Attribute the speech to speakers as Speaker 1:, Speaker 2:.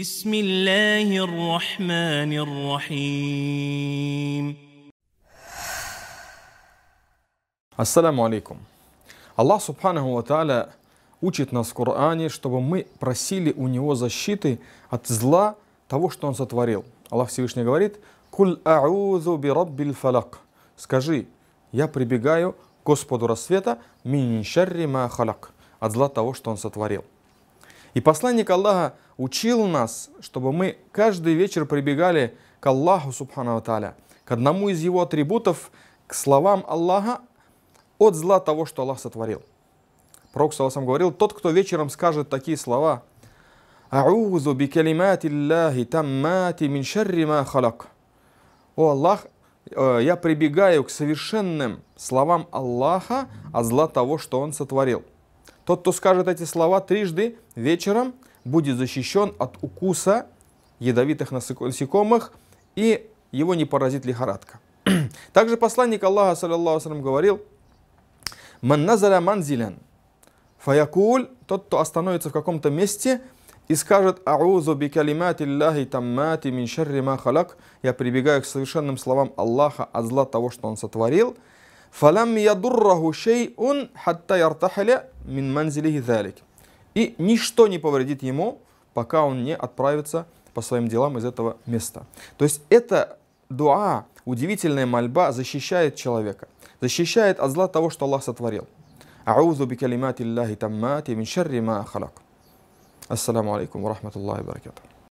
Speaker 1: بسم الله الرحمن الرحيم Ассаламу алейкум. Аллах سبحانه Ва Тааля учит нас в Коране, чтобы мы просили у Него защиты от зла того, что Он сотворил. Аллах Всевышний говорит, «Куль аузу би Скажи, я прибегаю к Господу рассвета, мин шарри ма халак, от зла того, что Он сотворил. И посланник Аллаха учил нас, чтобы мы каждый вечер прибегали к Аллаху, субхану таля, к одному из его атрибутов, к словам Аллаха от зла того, что Аллах сотворил. Пророк Саласам говорил, тот, кто вечером скажет такие слова, «Аузу би калимати Аллахи таммати мин шарри ма халак». «О Аллах, э, я прибегаю к совершенным словам Аллаха от зла того, что Он сотворил». Тот, кто скажет эти слова трижды вечером, будет защищен от укуса ядовитых насекомых, и его не поразит лихорадка. Также посланник Аллаха, саллиллаху алейхи говорил, «Ман назара манзилян, фаякуль» тот, кто остановится в каком-то месте и скажет «Аузу би калимати Аллахи таммати мин шарри ма халак» «Я прибегаю к совершенным словам Аллаха от зла того, что Он сотворил», Фалам ядурраху шейун хатта яртахаля мин манзилихи залик. И ничто не повредит ему, пока он не отправится по своим делам из этого места. То есть эта дуа, удивительная мольба защищает человека. Защищает от зла того, что Аллах сотворил. Аузу бикалимати Аллахи таммати мин шарри ма халак. Ассаламу алейкум ва рахматуллахи ва